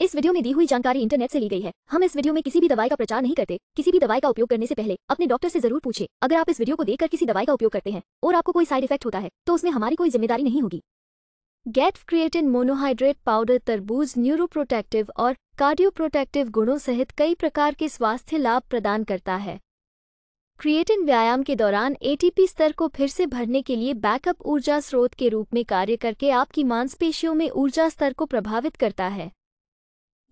इस वीडियो में दी हुई जानकारी इंटरनेट से ली गई है हम इस वीडियो में किसी भी दवाई का प्रचार नहीं करते किसी भी दवाई का उपयोग करने से पहले अपने डॉक्टर से जरूर पूछे अगर आप इस वीडियो को देखकर किसी दवाई का उपयोग करते हैं और आपको कोई साइड इफेक्ट होता है तो उसमें हमारी कोई जिम्मेदारी नहीं होगी गेट क्रिएटिन मोनोहाइड्रेट पाउडर तरबूज प्रोटेक्टिव और कार्डियोप्रोटेक्टिव गुणों सहित कई प्रकार के स्वास्थ्य लाभ प्रदान करता है क्रिएटिन व्यायाम के दौरान एटीपी स्तर को फिर से भरने के लिए बैकअप ऊर्जा स्रोत के रूप में कार्य करके आपकी मांसपेशियों में ऊर्जा स्तर को प्रभावित करता है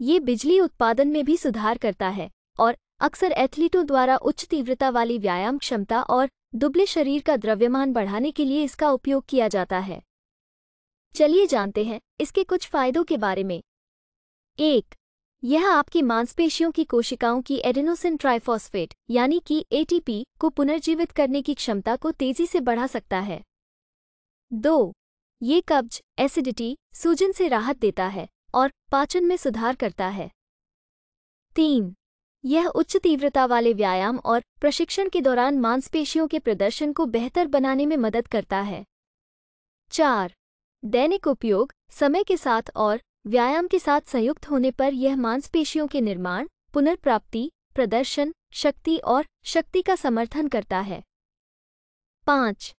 ये बिजली उत्पादन में भी सुधार करता है और अक्सर एथलीटों द्वारा उच्च तीव्रता वाली व्यायाम क्षमता और दुबले शरीर का द्रव्यमान बढ़ाने के लिए इसका उपयोग किया जाता है चलिए जानते हैं इसके कुछ फायदों के बारे में एक यह आपकी मांसपेशियों की कोशिकाओं की एडेनोसिन ट्राइफॉस्फेट यानी कि एटीपी को पुनर्जीवित करने की क्षमता को तेजी से बढ़ा सकता है दो ये कब्ज एसिडिटी सूजन से राहत देता है और पाचन में सुधार करता है तीन यह उच्च तीव्रता वाले व्यायाम और प्रशिक्षण के दौरान मांसपेशियों के प्रदर्शन को बेहतर बनाने में मदद करता है चार दैनिक उपयोग समय के साथ और व्यायाम के साथ संयुक्त होने पर यह मांसपेशियों के निर्माण पुनर्प्राप्ति प्रदर्शन शक्ति और शक्ति का समर्थन करता है पाँच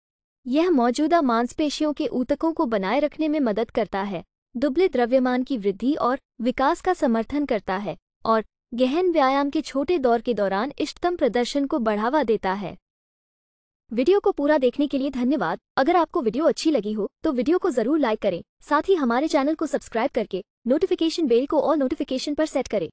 यह मौजूदा मांसपेशियों के ऊतकों को बनाए रखने में मदद करता है दुबले द्रव्यमान की वृद्धि और विकास का समर्थन करता है और गहन व्यायाम के छोटे दौर के दौरान इष्टतम प्रदर्शन को बढ़ावा देता है वीडियो को पूरा देखने के लिए धन्यवाद अगर आपको वीडियो अच्छी लगी हो तो वीडियो को जरूर लाइक करें साथ ही हमारे चैनल को सब्सक्राइब करके नोटिफिकेशन बेल को और नोटिफिकेशन पर सेट करें